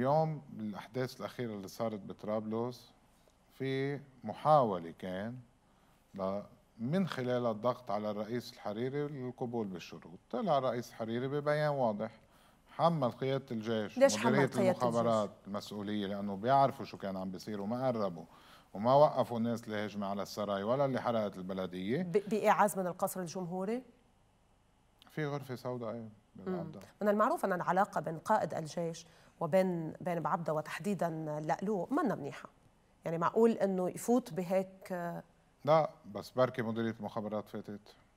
اليوم الأحداث الأخيرة اللي صارت بطرابلس في محاولة كان من خلال الضغط على الرئيس الحريري للقبول بالشروط طلع الرئيس الحريري ببيان واضح حمل قيادة الجيش ليش حمل قيادة المخابرات الجيش؟ المسؤولية لأنه بيعرفوا شو كان عم بيصير وما قربوا وما وقفوا الناس اللي هجموا على السراي ولا اللي حرقت البلدية بإعاز من القصر الجمهوري؟ في غرفه سوداء ايه من المعروف ان العلاقه بين قائد الجيش وبين بين بعبده وتحديدا لقلو منا منيحه يعني معقول انه يفوت بهيك آه، لا بس بركي مديريه المخابرات فاتت